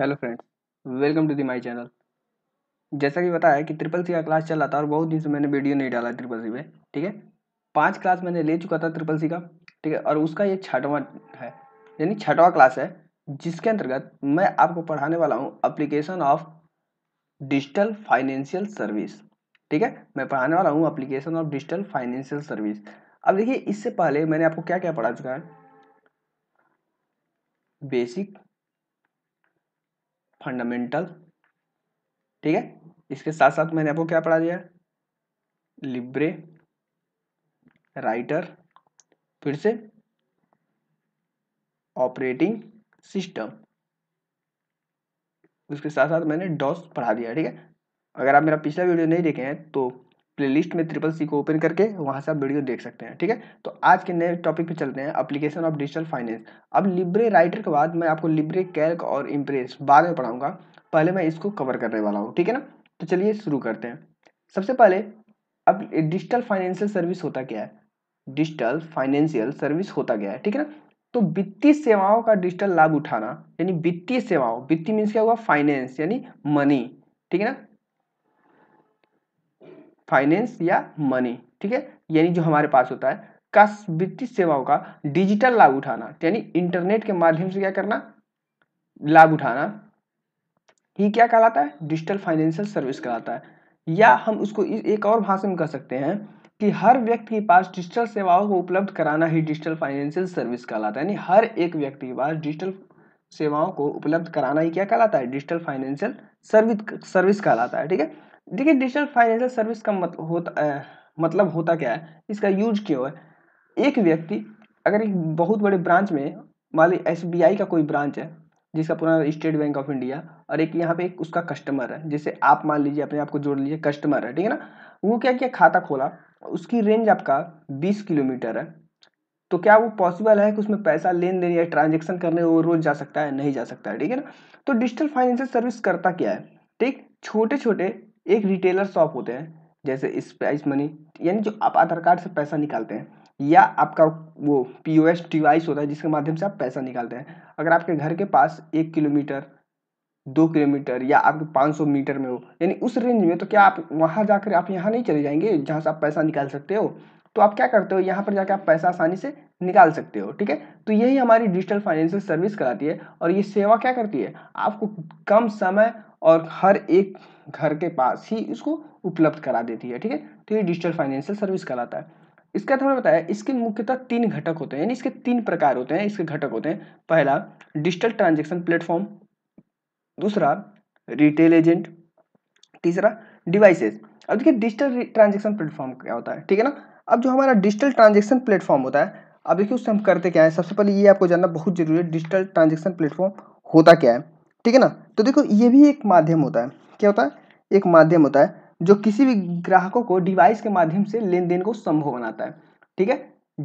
hello friends welcome to the my channel जैसा कि बताया कि ट्रिपल सी का क्लास चल रहा था और बहुत दिन से मैंने वीडियो नहीं डाला ट्रिपल सी पे ठीक है पांच क्लास मैंने ले चुका था ट्रिपल सी का ठीक है और उसका ये छठवा है यानी छठवा क्लास है जिसके अंतर्गत मैं आपको पढ़ाने वाला हूँ application of digital financial service ठीक है मैं पढ़ाने वाला हूँ application of digital financial service अब देखिए इससे पहले मैंने आपको क्या क्या पढ़ा चुका है बेसिक फंडामेंटल ठीक है इसके साथ साथ मैंने आपको क्या पढ़ा दिया लिब्रे राइटर फिर से ऑपरेटिंग सिस्टम उसके साथ साथ मैंने डॉस पढ़ा दिया ठीक है अगर आप मेरा पिछला वीडियो नहीं देखे हैं तो प्लेलिस्ट में ट्रिपल सी को ओपन करके वहाँ से आप वीडियो देख सकते हैं ठीक है तो आज के नए टॉपिक पे चलते हैं अप्लीकेशन ऑफ डिजिटल फाइनेंस अब लिब्रे राइटर के बाद मैं आपको लिब्रे कैल्क और इम्प्रेस बाद में पढ़ाऊँगा पहले मैं इसको कवर करने वाला हूँ ठीक है ना तो चलिए शुरू करते हैं सबसे पहले अब डिजिटल फाइनेंशियल सर्विस होता क्या है डिजिटल फाइनेंशियल सर्विस होता क्या है ठीक है ना तो वित्तीय सेवाओं का डिजिटल लाभ उठाना यानी वित्तीय सेवाओं वित्तीय मीन्स क्या हुआ फाइनेंस यानी मनी ठीक है ना फाइनेंस या मनी ठीक है यानी जो हमारे पास होता है का वित्तीय सेवाओं का डिजिटल लाभ उठाना यानी इंटरनेट के माध्यम से क्या करना लाभ उठाना ही क्या कहलाता है डिजिटल फाइनेंशियल सर्विस कहलाता है या हम उसको एक और भाषा में कह सकते हैं कि हर व्यक्ति के पास डिजिटल सेवाओं को उपलब्ध कराना ही डिजिटल फाइनेंशियल सर्विस कहलाता है यानी हर एक व्यक्ति के पास डिजिटल सेवाओं को उपलब्ध कराना ही क्या कहलाता है डिजिटल फाइनेंशियल सर्विस सर्विस कहलाता है ठीक है देखिए डिजिटल फाइनेंशियल सर्विस का मत होता आ, मतलब होता क्या है इसका यूज क्यों है एक व्यक्ति अगर एक बहुत बड़े ब्रांच में मान ली एस का कोई ब्रांच है जिसका पूरा स्टेट बैंक ऑफ इंडिया और एक यहाँ पे एक उसका कस्टमर है जैसे आप मान लीजिए अपने आप को जोड़ लीजिए कस्टमर है ठीक है ना वो क्या किया खाता खोला उसकी रेंज आपका बीस किलोमीटर है तो क्या वो पॉसिबल है कि उसमें पैसा लेन देन या ट्रांजेक्शन करने वो रोज जा सकता है नहीं जा सकता है ठीक है ना तो डिजिटल फाइनेंशियल सर्विस करता क्या है ठीक छोटे छोटे एक रिटेलर शॉप होते हैं जैसे स्पाइस मनी यानी जो आप आधार कार्ड से पैसा निकालते हैं या आपका वो पी ओ एस डिवाइस होता है जिसके माध्यम से आप पैसा निकालते हैं अगर आपके घर के पास एक किलोमीटर दो किलोमीटर या आपके पाँच सौ मीटर में हो यानी उस रेंज में तो क्या आप वहाँ जाकर आप यहाँ नहीं चले जाएंगे जहाँ से आप पैसा निकाल सकते हो तो आप क्या करते हो यहाँ पर जाकर आप पैसा आसानी से निकाल सकते हो ठीक है तो यही हमारी डिजिटल फाइनेंशियल सर्विस कराती है और ये सेवा क्या करती है आपको कम समय और हर एक घर के पास ही इसको उपलब्ध करा देती है ठीक है तो ये डिजिटल फाइनेंशियल सर्विस कहलाता है इसका थोड़ा बताया इसके मुख्यतः तीन घटक होते हैं यानी इसके तीन प्रकार होते हैं इसके घटक होते हैं पहला डिजिटल ट्रांजेक्शन प्लेटफॉर्म दूसरा रिटेल एजेंट तीसरा डिवाइसेस अब देखिए डिजिटल ट्रांजेक्शन प्लेटफॉर्म क्या होता है ठीक है ना अब जो हमारा डिजिटल ट्रांजेक्शन प्लेटफॉर्म होता है अब देखिए उससे हम करते क्या है सबसे पहले ये आपको जानना बहुत जरूरी है डिजिटल ट्रांजेक्शन प्लेटफॉर्म होता क्या है ठीक है ना तो देखो ये भी एक माध्यम होता है क्या होता है एक माध्यम होता है जो किसी भी ग्राहकों को डिवाइस के माध्यम से लेन देन को संभव बनाता है ठीक है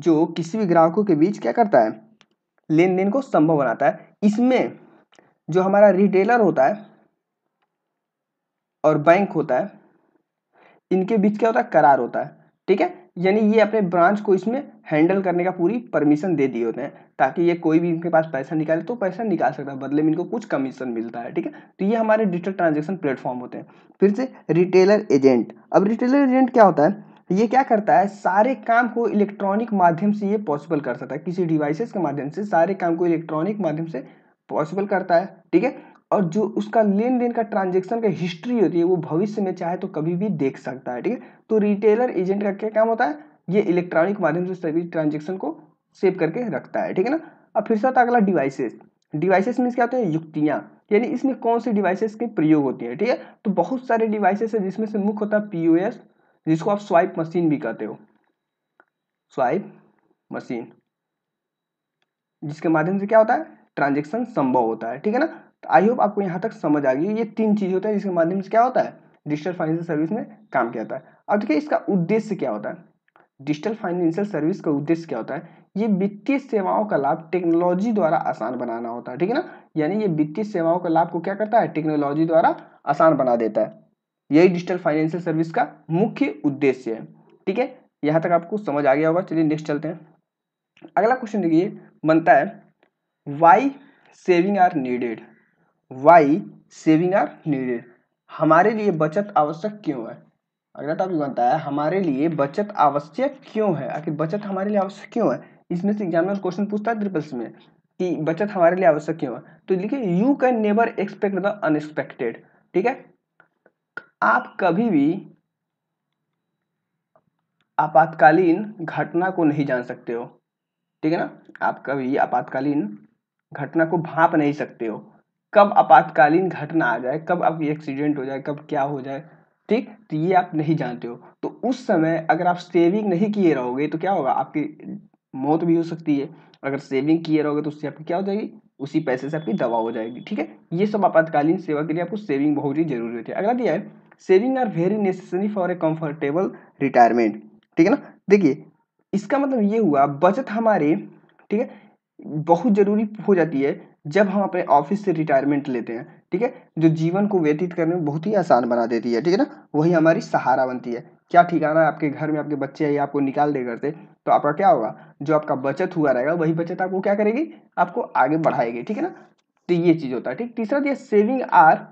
जो किसी भी ग्राहकों के बीच क्या करता है लेन देन को संभव बनाता है इसमें जो हमारा रिटेलर होता है और बैंक होता है इनके बीच क्या होता है करार होता है ठीक है यानी ये अपने ब्रांच को इसमें हैंडल करने का पूरी परमिशन दे दिए होते हैं ताकि ये कोई भी इनके पास पैसा निकाले तो पैसा निकाल सकता है बदले में इनको कुछ कमीशन मिलता है ठीक है तो ये हमारे डिजिटल ट्रांजेक्शन प्लेटफॉर्म होते हैं फिर से रिटेलर एजेंट अब रिटेलर एजेंट क्या होता है ये क्या करता है सारे काम को इलेक्ट्रॉनिक माध्यम से ये पॉसिबल कर सकता है किसी डिवाइसेस के माध्यम से सारे काम को इलेक्ट्रॉनिक माध्यम से पॉसिबल करता है ठीक है और जो उसका लेन देन का ट्रांजेक्शन का हिस्ट्री होती है वो भविष्य में चाहे तो कभी भी देख सकता है ठीक है तो रिटेलर एजेंट का क्या काम होता है ये इलेक्ट्रॉनिक माध्यम से सभी ट्रांजेक्शन को सेव करके रखता है ठीक है ना अब फिर साथ अगला डिवाइसेस डिवाइसेस में क्या होता है युक्तियाँ यानी इसमें कौन से डिवाइसेस के प्रयोग होती है ठीक है तो बहुत सारे डिवाइसेस है जिसमें से मुख्य होता है पीओएस जिसको आप स्वाइप मशीन भी कहते हो स्वाइप मशीन जिसके माध्यम से क्या होता है ट्रांजेक्शन संभव होता है ठीक है ना तो आई होप आपको यहाँ तक समझ आ गई ये तीन चीज़ होता है जिसके माध्यम से क्या होता है डिजिटल फाइनेंशियल सर्विस में काम किया जाता है अब देखिए इसका उद्देश्य क्या होता है डिजिटल फाइनेंशियल सर्विस का उद्देश्य क्या होता है ये वित्तीय सेवाओं का लाभ टेक्नोलॉजी द्वारा आसान बनाना होता है ठीक है ना यानी ये वित्तीय सेवाओं का लाभ को क्या करता है टेक्नोलॉजी द्वारा आसान बना देता है यही डिजिटल फाइनेंशियल सर्विस का मुख्य उद्देश्य है ठीक है यहाँ तक आपको समझ आ गया होगा चलिए नेक्स्ट चलते हैं अगला क्वेश्चन देखिए बनता है why saving are needed why saving are needed हमारे लिए बचत आवश्यक क्यों है अगला टॉपिक बनता है हमारे लिए बचत आवश्यक क्यों है आखिर बचत हमारे लिए आवश्यक क्यों है इसमें से एग्जामिनर क्वेश्चन पूछता है ट्रिपल्स में कि बचत हमारे लिए आवश्यक क्यों है तो लिखिए you can never expect the unexpected ठीक है आप कभी भी आपातकालीन घटना को नहीं जान सकते हो ठीक है ना आप कभी आपातकालीन घटना को भाप नहीं सकते हो कब आपातकालीन घटना आ जाए कब आप एक्सीडेंट हो जाए कब क्या हो जाए ठीक तो ये आप नहीं जानते हो तो उस समय अगर आप सेविंग नहीं किए रहोगे तो क्या होगा आपकी मौत भी हो सकती है अगर सेविंग किए रहोगे तो उससे आपकी क्या हो जाएगी उसी पैसे से आपकी दवा हो जाएगी ठीक है ये सब आपातकालीन सेवा के लिए आपको सेविंग बहुत ही जरूरी होती है अगला दिया है saving are very necessary for a comfortable retirement ठीक है ना देखिए इसका मतलब ये हुआ बचत हमारे ठीक है बहुत ज़रूरी हो जाती है जब हम अपने ऑफिस से रिटायरमेंट लेते हैं ठीक है जो जीवन को व्यतीत करने में बहुत ही आसान बना देती है ठीक है ना वही हमारी सहारा बनती है क्या ठिकाना है आपके घर में आपके बच्चे हैं या आपको निकाल दे करते तो आपका क्या होगा जो आपका बचत हुआ रहेगा वही बचत आपको क्या करेगी आपको आगे बढ़ाएगी ठीक है ना तो ये चीज़ होता है ठीक तीसरा दिया saving are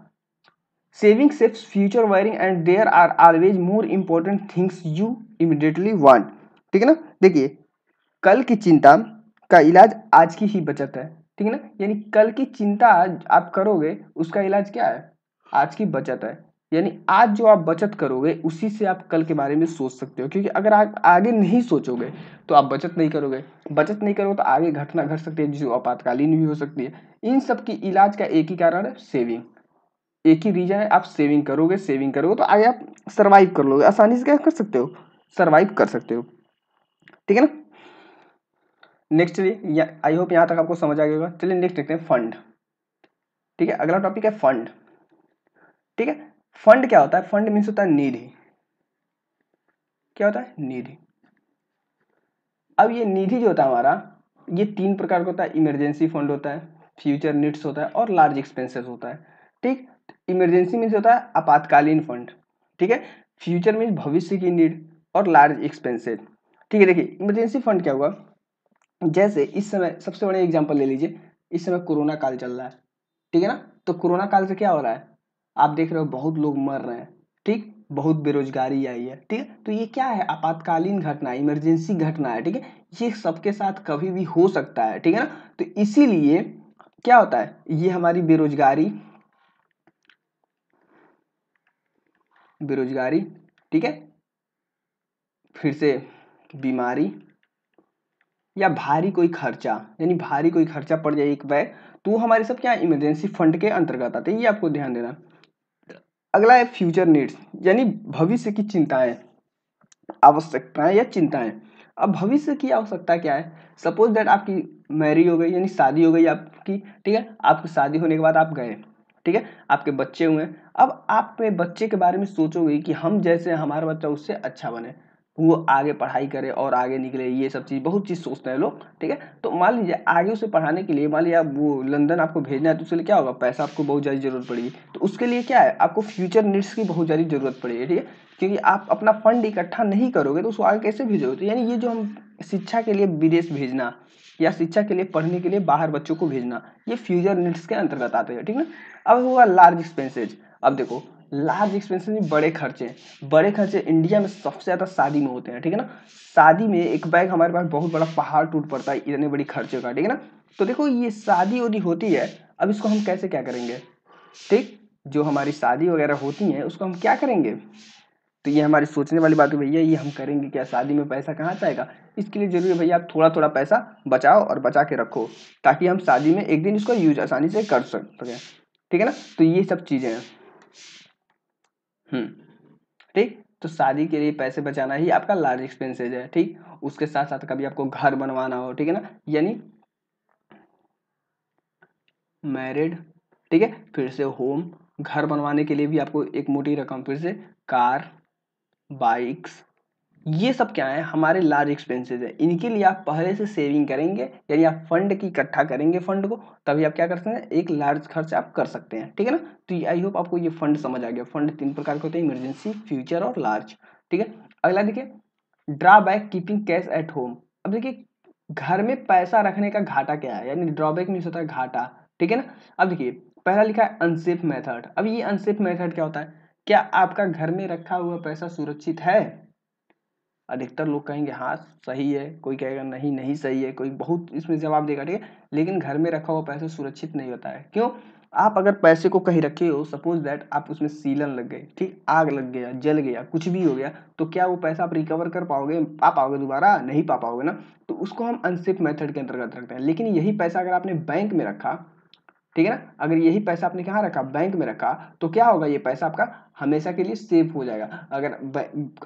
saving safes future wiring and there are always more important things you immediately want ठीक है ना देखिए कल की चिंता का इलाज आज की ही बचत है ठीक है ना यानी कल की चिंता आज आप करोगे उसका इलाज क्या है आज की बचत है यानी आज जो आप बचत करोगे उसी से आप कल के बारे में सोच सकते हो क्योंकि अगर आप आगे नहीं सोचोगे तो आप बचत नहीं करोगे बचत नहीं करोगे तो आगे घटना घट सकती है जो आपातकालीन भी हो सकती है इन सब की इलाज का एक ही कारण है सेविंग एक ही रीजन है आप सेविंग करोगे सेविंग करोगे तो आगे आप सर्वाइव कर लोगे आसानी से क्या कर सकते हो सर्वाइव कर सकते हो ठीक है ना नेक्स्ट चलिए आई होप यहाँ तक आपको समझ आ गया होगा चलिए नेक्स्ट देखते हैं फंड ठीक है अगला टॉपिक है फंड ठीक है फंड क्या होता है फंड मीन्स होता है निधि क्या होता है निधि अब ये निधि जो होता है हमारा ये तीन प्रकार का होता है इमरजेंसी फंड होता है फ्यूचर नीड्स होता है और लार्ज एक्सपेंसेस होता है ठीक इमरजेंसी मीन्स होता है आपातकालीन फंड ठीक है फ्यूचर मीन्स भविष्य की नीड और लार्ज एक्सपेंसेस ठीक है देखिए इमरजेंसी फंड क्या हुआ जैसे इस समय सबसे बड़े एग्जाम्पल ले लीजिए इस समय कोरोना काल चल रहा है ठीक है ना तो कोरोना काल से क्या हो रहा है आप देख रहे हो बहुत लोग मर रहे हैं ठीक बहुत बेरोजगारी आई है ठीक है तो ये क्या है आपातकालीन घटना इमरजेंसी घटना है ठीक है ये सबके साथ कभी भी हो सकता है ठीक है ना तो इसीलिए क्या होता है ये हमारी बेरोजगारी बेरोजगारी ठीक है फिर से बीमारी या भारी कोई खर्चा यानी भारी कोई खर्चा पड़ जाए एक व्यय तो वो हमारे सब क्या इमरजेंसी फंड के अंतर्गत आते हैं ये आपको ध्यान देना अगला है फ्यूचर नीड्स यानी भविष्य की चिंताएं आवश्यकताएं या चिंताएं अब भविष्य की आवश्यकता क्या है सपोज दैट आपकी मैरिज हो गई यानी शादी हो गई आपकी ठीक है आपकी शादी होने के बाद आप गए ठीक है आपके बच्चे हुए अब आप बच्चे के बारे में सोचोगे कि हम जैसे हमारा बच्चा उससे अच्छा बने वो आगे पढ़ाई करे और आगे निकले ये सब चीज़ बहुत चीज़ सोचते हैं लोग ठीक है तो मान लीजिए आगे उसे पढ़ाने के लिए मान लीजिए आप वो लंदन आपको भेजना है तो उसके लिए क्या होगा पैसा आपको बहुत ज़्यादा जरूरत पड़ेगी तो उसके लिए क्या है आपको फ्यूचर नीड्स की बहुत ज़्यादा जरूरत पड़ेगी ठीक है क्योंकि आप अपना फंड इकट्ठा नहीं करोगे तो उसको आगे कैसे भेजोगे तो यानी ये जो हम शिक्षा के लिए विदेश भेजना या शिक्षा के लिए पढ़ने के लिए बाहर बच्चों को भेजना ये फ्यूचर नीड्स के अंतर्गत आते हैं ठीक है अब हुआ लार्ज एक्सपेंसेज अब देखो लार्ज एक्सपेंसेस में बड़े खर्चे बड़े खर्चे इंडिया में सबसे ज़्यादा शादी में होते हैं ठीक है ना शादी में एक बैग हमारे पास बहुत बड़ा पहाड़ टूट पड़ता है इतने बड़ी खर्चे का ठीक है ना तो देखो ये शादी वादी होती है अब इसको हम कैसे क्या करेंगे ठीक जो हमारी शादी वगैरह होती है उसको हम क्या करेंगे तो ये हमारी सोचने वाली बात है भैया ये हम करेंगे क्या शादी में पैसा कहाँ जाएगा इसके लिए जरूरी है भैया आप थोड़ा थोड़ा पैसा बचाओ और बचा के रखो ताकि हम शादी में एक दिन इसको यूज आसानी से कर सकें ठीक है ना तो ये सब चीज़ें हैं हम्म, ठीक तो शादी के लिए पैसे बचाना ही आपका लार्ज एक्सपेंसेज है ठीक उसके साथ साथ कभी आपको घर बनवाना हो ठीक है ना यानी मैरिड ठीक है फिर से होम घर बनवाने के लिए भी आपको एक मोटी रकम फिर से कार बाइक्स ये सब क्या है हमारे लार्ज एक्सपेंसेस है इनके लिए आप पहले से सेविंग करेंगे यानी आप फंड की इकट्ठा करेंगे फंड को तभी आप क्या कर सकते हैं एक लार्ज खर्च आप कर सकते हैं ठीक है ना तो आई होप आपको ये फंड समझ आ गया फंड तीन प्रकार के होते हैं इमरजेंसी फ्यूचर और लार्ज ठीक है अगला देखिए drawback keeping cash at home अब देखिए घर में पैसा रखने का घाटा क्या है यानी ड्रॉबैक में होता है घाटा ठीक है ना अब देखिए पहला लिखा है अनसेफ मेथड अब ये अनसेफ मेथड क्या होता है क्या आपका घर में रखा हुआ पैसा सुरक्षित है अधिकतर लोग कहेंगे हाँ सही है कोई कहेगा नहीं नहीं सही है कोई बहुत इसमें जवाब देगा ठीक है लेकिन घर में रखा हुआ पैसा सुरक्षित नहीं होता है क्यों आप अगर पैसे को कहीं रखे हो सपोज दैट आप उसमें सीलन लग गए ठीक आग लग गया जल गया कुछ भी हो गया तो क्या वो पैसा आप रिकवर कर पाओगे पा पाओगे दोबारा नहीं पा पाओगे ना तो उसको हम अनसेफ मेथड के अंतर्गत रखते हैं लेकिन यही पैसा अगर आपने बैंक में रखा ठीक है ना अगर यही पैसा आपने कहाँ रखा बैंक में रखा तो क्या होगा ये पैसा आपका हमेशा के लिए सेफ हो जाएगा अगर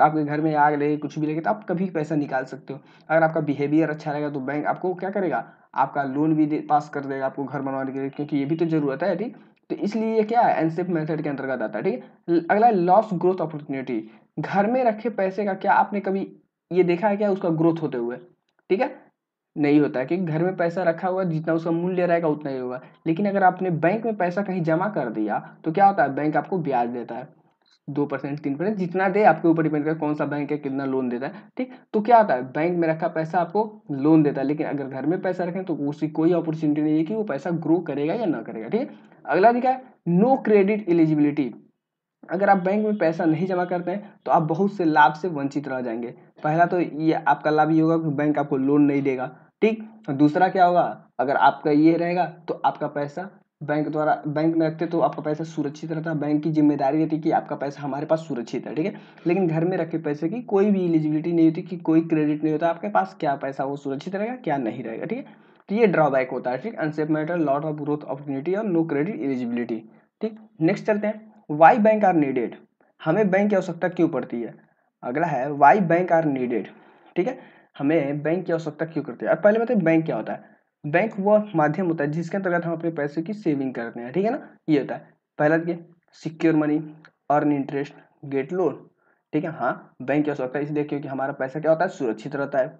आपके घर में आग लगे कुछ भी लगे तो आप कभी पैसा निकाल सकते हो अगर आपका बिहेवियर अच्छा रहेगा तो बैंक आपको क्या करेगा आपका लोन भी पास कर देगा आपको घर बनवाने के लिए क्योंकि ये भी तो जरूरत है ठीक तो इसलिए ये क्या है एनसेफ मेथड के अंतर्गत आता है ठीक है अगला लॉस ग्रोथ अपॉर्चुनिटी घर में रखे पैसे का क्या आपने कभी ये देखा है क्या उसका ग्रोथ होते हुए ठीक है नहीं होता है क्योंकि घर में पैसा रखा हुआ जितना उसका मूल्य रहेगा उतना ही होगा लेकिन अगर आपने बैंक में पैसा कहीं जमा कर दिया तो क्या होता है बैंक आपको ब्याज देता है दो परसेंट तीन परसेंट जितना दे आपके ऊपर डिपेंड कर कौन सा बैंक है कितना लोन देता है ठीक तो क्या होता है बैंक में रखा पैसा आपको लोन देता है लेकिन अगर घर में पैसा रखें तो उसकी कोई अपॉर्चुनिटी नहीं है कि वो पैसा ग्रो करेगा या ना करेगा ठीक है अगला दिखा है नो क्रेडिट एलिजिबिलिटी अगर आप बैंक में पैसा नहीं जमा करते हैं तो आप बहुत से लाभ से वंचित रह जाएंगे पहला तो ये आपका लाभ ये होगा कि बैंक आपको लोन नहीं देगा ठीक दूसरा क्या होगा अगर आपका ये रहेगा तो आपका पैसा बैंक द्वारा बैंक में रखते तो आपका पैसा सुरक्षित रहता बैंक की जिम्मेदारी रहती कि आपका पैसा हमारे पास सुरक्षित है ठीक है लेकिन घर में रखे पैसे की कोई भी एलिजिबिलिटी नहीं होती कि कोई क्रेडिट नहीं होता आपके पास क्या पैसा वो सुरक्षित रहेगा क्या नहीं रहेगा ठीक है तो ये ड्रॉबैक होता है ठीक unsafe matter lot of growth opportunity और नो क्रेडिट एलिजिबिलिटी ठीक नेक्स्ट चलते हैं वाई बैंक आर नीडेड हमें बैंक की आवश्यकता क्यों पड़ती है अगला है वाई बैंक आर नीडेड ठीक है हमें बैंक की आवश्यकता क्यों करती है अब पहले बताए बैंक क्या होता है बैंक वह माध्यम होता है जिसके अंतर्गत हम अपने पैसे की सेविंग करते हैं ठीक है ना ये होता है पहला देखिए secure money earn interest get loan ठीक है हाँ बैंक की आवश्यकता इसलिए क्योंकि हमारा पैसा क्या होता है सुरक्षित रहता है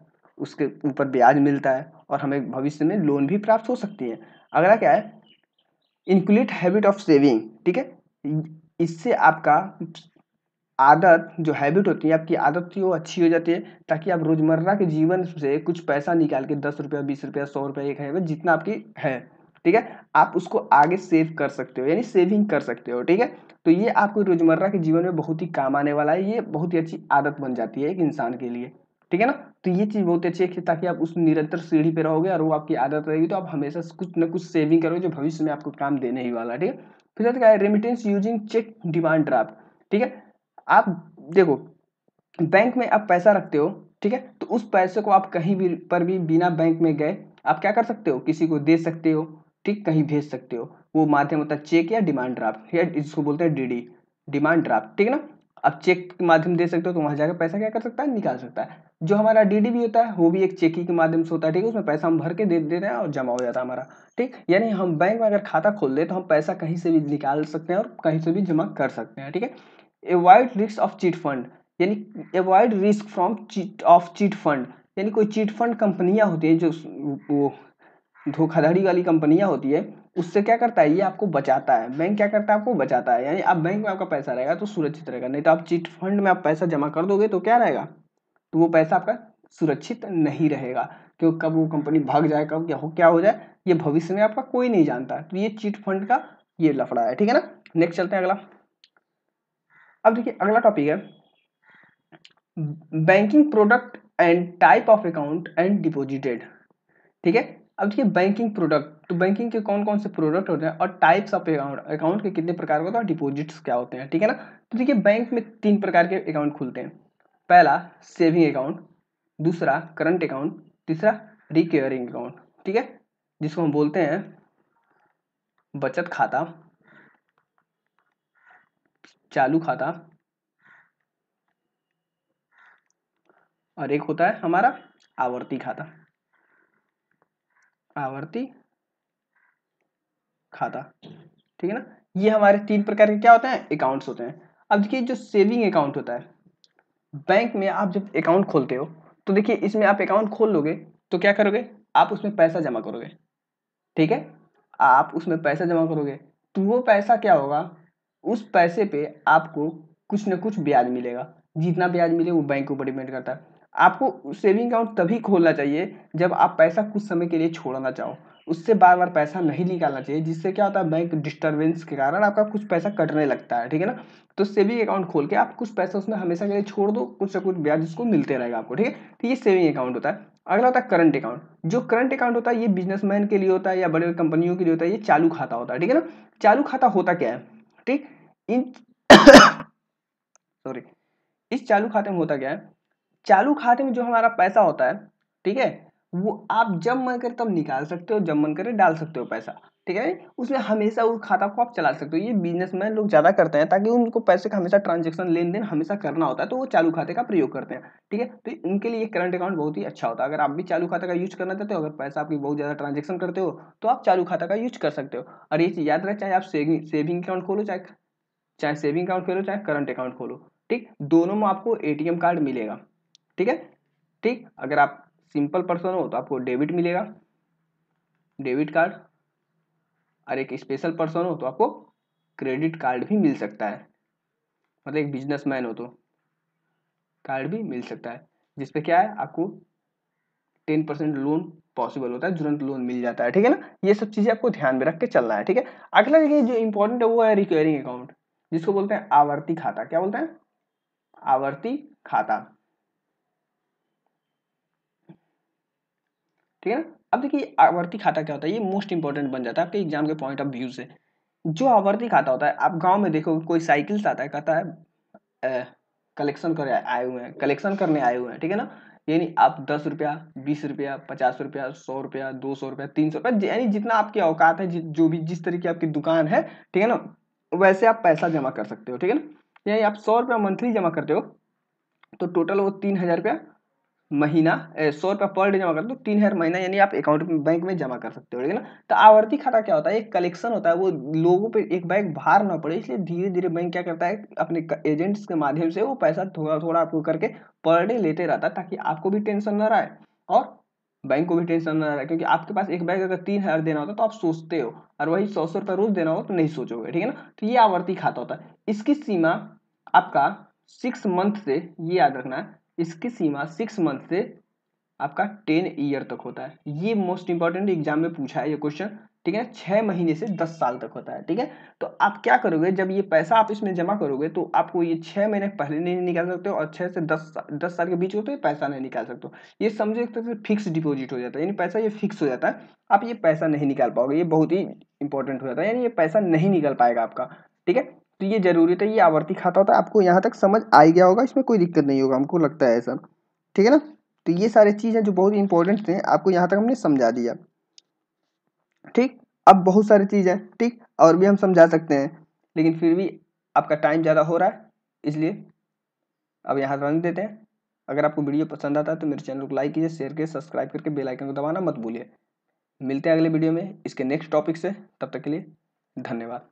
उसके ऊपर ब्याज मिलता है और हमें भविष्य में लोन भी प्राप्त हो सकती है अगला क्या है इंक्लूड हैबिट ऑफ सेविंग ठीक है इससे आपका आदत जो हैबिट होती है आपकी आदत थी वो तो अच्छी हो जाती है ताकि आप रोज़मर्रा के जीवन से कुछ पैसा निकाल के दस रुपया बीस रुपया सौ रुपया एक हज़ार जितना आपकी है ठीक है आप उसको आगे सेव कर सकते हो यानी सेविंग कर सकते हो ठीक है तो ये आपको रोज़मर्रा के जीवन में बहुत ही काम आने वाला है ये बहुत ही अच्छी आदत बन जाती है एक इंसान के लिए ठीक है ना तो ये चीज़ बहुत अच्छी है ताकि आप उस निरंतर सीढ़ी पे रहोगे और वो आपकी आदत रहेगी तो आप हमेशा कुछ ना कुछ सेविंग करोगे जो भविष्य में आपको काम देने ही वाला है ठीक है फिर होता क्या है remittance using cheque demand draft ठीक है आप देखो बैंक में आप पैसा रखते हो ठीक है तो उस पैसे को आप कहीं भी पर भी बिना बैंक में गए आप क्या कर सकते हो किसी को दे सकते हो ठीक कहीं भेज सकते हो वो माध्यम होता है चेक या डिमांड ड्राफ्ट या इसको बोलते हैं डीडी डिमांड ड्राफ्ट ठीक है ना आप चेक के माध्यम दे सकते हो तो वहाँ जाकर पैसा क्या कर सकता है निकाल सकता है जो हमारा डी होता है वो भी एक चेकी के माध्यम से होता है ठीक है उसमें पैसा हम भर के दे देते हैं और जमा हो जाता है हमारा ठीक यानी हम बैंक में अगर खाता खोल दे तो हम पैसा कहीं से भी निकाल सकते हैं और कहीं से भी जमा कर सकते हैं ठीक है avoid risk of chit fund यानी avoid risk from chit of chit fund यानी कोई चिट फंड कंपनियाँ होती हैं जो वो धोखाधड़ी वाली कंपनियाँ होती है उससे क्या करता है ये आपको बचाता है बैंक क्या करता है आपको बचाता है यानी आप बैंक में आपका पैसा रहेगा तो सुरक्षित रहेगा नहीं तो आप चिट फंड में आप पैसा जमा कर दोगे तो क्या रहेगा तो वो पैसा आपका सुरक्षित नहीं रहेगा क्यों कब वो कंपनी भाग जाए कब क्या हो क्या हो जाए ये भविष्य में आपका कोई नहीं जानता तो ये चिट फंड का ये लफड़ा है ठीक है ना नेक्स्ट चलते हैं अगला अब देखिए अगला टॉपिक है banking product and type of account and deposited ठीक है अब देखिए बैंकिंग प्रोडक्ट तो बैंकिंग के कौन कौन से प्रोडक्ट होते हैं और टाइप्स ऑफ अकाउंट अकाउंट के कितने प्रकार होते हैं और डिपॉजिट्स क्या होते हैं ठीक है ना तो देखिए बैंक में तीन प्रकार के अकाउंट खुलते हैं पहला सेविंग अकाउंट दूसरा करंट अकाउंट तीसरा रिकेयरिंग अकाउंट ठीक है जिसको हम बोलते हैं बचत खाता चालू खाता और एक होता है हमारा आवर्ती खाता आवर्ती खाता ठीक है ना ये हमारे तीन प्रकार के क्या होते हैं अकाउंट्स होते हैं अब देखिए जो सेविंग अकाउंट होता है बैंक में आप जब अकाउंट खोलते हो तो देखिए इसमें आप अकाउंट खोल लोगे तो क्या करोगे आप उसमें पैसा जमा करोगे ठीक है आप उसमें पैसा जमा करोगे तो वो पैसा क्या होगा उस पैसे पे आपको कुछ ना कुछ ब्याज मिलेगा जितना ब्याज मिले वो बैंक के ऊपर डिपेंड करता है आपको सेविंग अकाउंट तभी खोलना चाहिए जब आप पैसा कुछ समय के लिए छोड़ना चाहो उससे बार बार पैसा नहीं निकालना चाहिए जिससे क्या होता है बैंक डिस्टर्बेंस के कारण आपका कुछ पैसा कटने लगता है ठीक है ना तो सेविंग अकाउंट खोल के आप कुछ पैसा उसमें हमेशा के लिए छोड़ दो कुछ ना कुछ ब्याज उसको मिलते रहेगा आपको ठीक है तो ये सेविंग अकाउंट होता है अगला होता है करंट अकाउंट जो करंट अकाउंट होता है ये बिजनेसमैन के लिए होता है या बड़े बड़े कंपनियों के लिए होता है ये चालू खाता होता है ठीक है ना चालू खाता होता क्या है ठीक इन सॉरी इस चालू खाते में होता क्या है चालू खाते में जो हमारा पैसा होता है ठीक है वो आप जब मन करे तब निकाल सकते हो जब मन करे डाल सकते हो पैसा ठीक है उसमें हमेशा उस खाता को आप चला सकते हो ये बिजनेसमैन लोग ज़्यादा करते हैं ताकि उनको पैसे का हमेशा ट्रांजेक्शन लेन देन हमेशा करना होता है तो वो चालू खाते का प्रयोग करते हैं ठीक है तो इनके लिए करंट अकाउंट बहुत ही अच्छा होता है अगर आप भी चालू खाता का यूज करना चाहते हो अगर पैसा आपकी बहुत ज़्यादा ट्रांजेक्शन करते हो तो आप चालू खाता का यूज कर सकते हो और ये चीज़ याद रहे चाहे आप सेविंग अकाउंट खोलो चाहे चाहे सेविंग अकाउंट खोलो चाहे करंट अकाउंट खोलो ठीक दोनों में आपको ए कार्ड मिलेगा ठीक है ठीक अगर आप सिंपल पर्सन हो तो आपको डेबिट मिलेगा डेबिट कार्ड और एक स्पेशल पर्सन हो तो आपको क्रेडिट कार्ड भी मिल सकता है मतलब एक बिजनेसमैन हो तो कार्ड भी मिल सकता है जिसपे क्या है आपको टेन परसेंट लोन पॉसिबल होता है तुरंत लोन मिल जाता है ठीक है ना ये सब चीज़ें आपको ध्यान में रख के चलना है ठीक है अगला देखिए जो इंपॉर्टेंट है वो है रिक्वेयरिंग अकाउंट जिसको बोलते हैं आवर्ती खाता क्या बोलते हैं आवर्ती खाता ठीक है ना अब देखिए आवर्ती खाता क्या होता है ये मोस्ट इंपॉर्टेंट बन जाता है आपके एग्जाम के पॉइंट ऑफ व्यू से जो आवर्ती खाता होता है आप गाँव में देखो कोई साइकिल से आता है कहता है कलेक्शन कर आए हुए हैं कलेक्शन करने आए हुए हैं ठीक है ना यानी आप दस रुपया बीस रुपया पचास रुपया सौ रुपया दो सौ रुपया तीन सौ रुपया यानी जितना आपके औकात है जो भी जिस तरीके आपकी दुकान है ठीक है ना वैसे आप पैसा जमा कर सकते हो ठीक है ना यानी आप सौ रुपया मंथली जमा करते हो तो टोटल वो तीन हज़ार रुपया महीना सौ रुपया पर डे जमा करते हो तीन हज़ार महीना यानी आप अकाउंट में बैंक में जमा कर सकते हो ठीक है ना तो आवर्ती खाता क्या होता है एक कलेक्शन होता है वो लोगों पे एक बैंक भार ना पड़े इसलिए धीरे धीरे बैंक क्या करता है अपने एजेंट्स के माध्यम से वो पैसा थोड़ा थोड़ा आपको करके पर डे लेते रहता है ताकि आपको भी टेंशन ना रहे और बैंक को भी टेंशन ना रहे क्योंकि आपके पास एक बैंक अगर तीन हज़ार देना होता तो आप सोचते हो और वही सौ सौ रुपये रोज देना हो तो नहीं सोचोगे ठीक है ना तो ये आवर्ती खाता होता है इसकी सीमा आपका सिक्स मंथ से ये याद रखना है इसकी सीमा सिक्स मंथ से आपका टेन ईयर तक होता है ये मोस्ट इंपॉर्टेंट एग्जाम में पूछा है ये क्वेश्चन ठीक है छः महीने से दस साल तक होता है ठीक है तो आप क्या करोगे जब ये पैसा आप इसमें जमा करोगे तो आपको ये छः महीने पहले नहीं निकाल सकते और छः से दस दस साल के बीच होते तो पैसा नहीं निकाल सकते ये समझो एक तरह से फिक्स डिपॉजिट हो जाता है यानी पैसा ये फिक्स हो जाता है आप ये पैसा नहीं निकाल पाओगे ये बहुत ही इंपॉर्टेंट हो जाता है यानी ये पैसा नहीं निकल पाएगा आपका ठीक है तो ये जरूरी था ये आवर्ती खाता होता है आपको यहाँ तक समझ आ गया होगा इसमें कोई दिक्कत नहीं होगा हमको लगता है ऐसा ठीक है ना तो ये सारे चीज़ हैं जो बहुत इंपॉर्टेंट थे आपको यहाँ तक हमने समझा दिया ठीक अब बहुत सारी चीज़ें ठीक और भी हम समझा सकते हैं लेकिन फिर भी आपका टाइम ज़्यादा हो रहा है इसलिए अब यहाँ रंग देते हैं अगर आपको वीडियो पसंद आता है तो मेरे चैनल को लाइक कीजिए शेयर कीजिए सब्सक्राइब करके बेल आइकन को दबाना मत भूलिए मिलते हैं अगले वीडियो में इसके नेक्स्ट टॉपिक से तब तक के लिए धन्यवाद